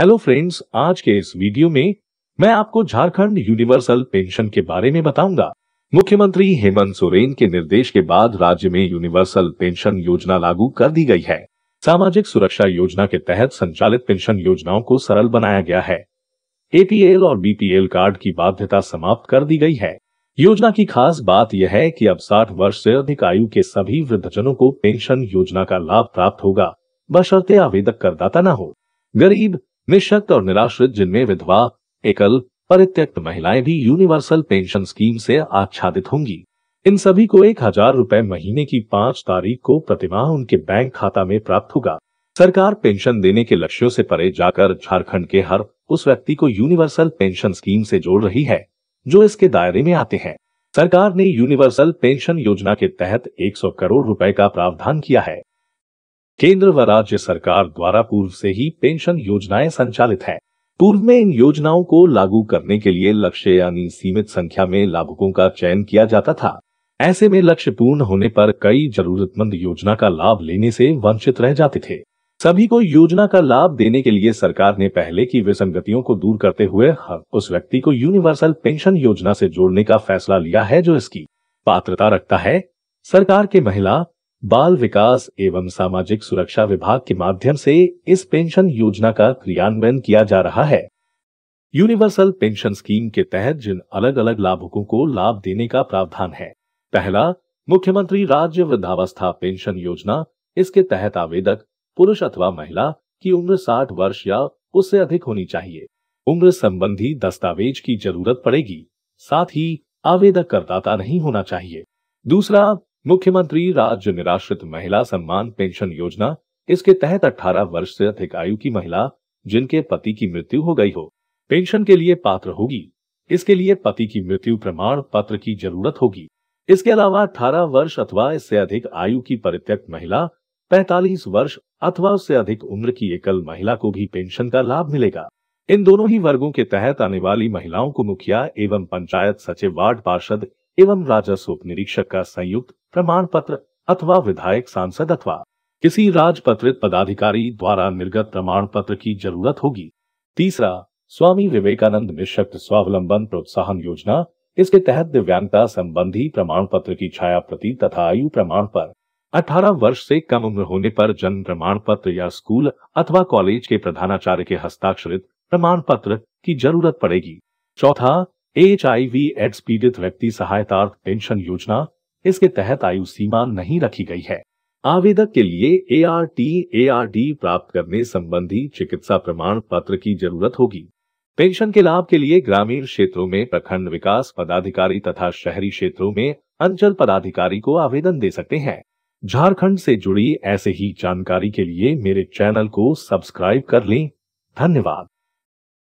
hello friends आज के इस वीडियो में मैं आपको झारखंड यूनिवर्सल पेंशन के बारे में बताऊंगा मुख्यमंत्री हेमंत सोरेन के निर्देश के बाद राज्य में यूनिवर्सल पेंशन योजना लागू कर दी गई है सामाजिक सुरक्षा योजना के तहत संचालित पेंशन योजनाओं को सरल बनाया गया है एपीएल और बीपीएल कार्ड की बाध्यता समाप्त कर दी गई है योजना की खास बात यह है की अब साठ वर्ष ऐसी अधिक आयु के सभी वृद्धजनों को पेंशन योजना का लाभ प्राप्त होगा बशर्ते आवेदक करदाता न हो गरीब निःशक्त और निराश्रित जिनमें विधवा एकल परित्यक्त महिलाएं भी यूनिवर्सल पेंशन स्कीम से आच्छादित होंगी इन सभी को एक हजार रूपए महीने की पाँच तारीख को प्रतिमाह उनके बैंक खाता में प्राप्त होगा सरकार पेंशन देने के लक्ष्यों से परे जाकर झारखंड के हर उस व्यक्ति को यूनिवर्सल पेंशन स्कीम से जोड़ रही है जो इसके दायरे में आते हैं सरकार ने यूनिवर्सल पेंशन योजना के तहत 100 करोड़ रुपए का प्रावधान किया है केंद्र व राज्य सरकार द्वारा पूर्व से ही पेंशन योजनाएं संचालित हैं पूर्व में इन योजनाओं को लागू करने के लिए लक्ष्य यानी सीमित संख्या में लाभुकों का चयन किया जाता था ऐसे में लक्ष्य पूर्ण होने पर कई जरूरतमंद योजना का लाभ लेने से वंचित रह जाते थे सभी को योजना का लाभ देने के लिए सरकार ने पहले की विसंगतियों को दूर करते हुए हर उस व्यक्ति को यूनिवर्सल पेंशन योजना से जोड़ने का फैसला लिया है जो इसकी पात्रता रखता है सरकार के महिला बाल विकास एवं सामाजिक सुरक्षा विभाग के माध्यम से इस पेंशन योजना का क्रियान्वयन किया जा रहा है यूनिवर्सल पेंशन स्कीम के तहत जिन अलग अलग लाभुकों को लाभ देने का प्रावधान है पहला मुख्यमंत्री राज्य वृद्धावस्था पेंशन योजना इसके तहत आवेदक पुरुष अथवा महिला की उम्र 60 वर्ष या उससे अधिक होनी चाहिए उम्र संबंधी दस्तावेज की जरूरत पड़ेगी साथ ही आवेदक करदाता नहीं होना चाहिए दूसरा मुख्यमंत्री राज्य निराश्रित महिला सम्मान पेंशन योजना इसके तहत 18 वर्ष से अधिक आयु की महिला जिनके पति की मृत्यु हो गई हो पेंशन के लिए पात्र होगी इसके लिए पति की मृत्यु प्रमाण पत्र की जरूरत होगी इसके अलावा अठारह वर्ष अथवा इससे अधिक आयु की परित्यक्त महिला पैतालीस वर्ष अथवा उससे अधिक उम्र की एकल महिला को भी पेंशन का लाभ मिलेगा इन दोनों ही वर्गों के तहत आने वाली महिलाओं को मुखिया एवं पंचायत सचिव वार्ड पार्षद एवं राजस्व उप निरीक्षक का संयुक्त प्रमाण पत्र अथवा विधायक सांसद अथवा किसी राजपत्रित पदाधिकारी द्वारा निर्गत प्रमाण पत्र की जरूरत होगी तीसरा स्वामी विवेकानंद निशक्त स्वावलंबन प्रोत्साहन योजना इसके तहत दिव्यांगता संबंधी प्रमाण पत्र की छाया प्रति तथा आयु प्रमाण पर 18 वर्ष से कम उम्र होने पर जन्म प्रमाण पत्र या स्कूल अथवा कॉलेज के प्रधानाचार्य के हस्ताक्षरित प्रमाण पत्र की जरूरत पड़ेगी चौथा एच आई वी एड्स पीड़ित व्यक्ति सहायतार्थ पेंशन योजना इसके तहत आयु सीमा नहीं रखी गई है आवेदक के लिए A R T A R D प्राप्त करने संबंधी चिकित्सा प्रमाण पत्र की जरूरत होगी पेंशन के लाभ के लिए ग्रामीण क्षेत्रों में प्रखंड विकास पदाधिकारी तथा शहरी क्षेत्रों में अंचल पदाधिकारी को आवेदन दे सकते हैं झारखंड से जुड़ी ऐसे ही जानकारी के लिए मेरे चैनल को सब्सक्राइब कर लें धन्यवाद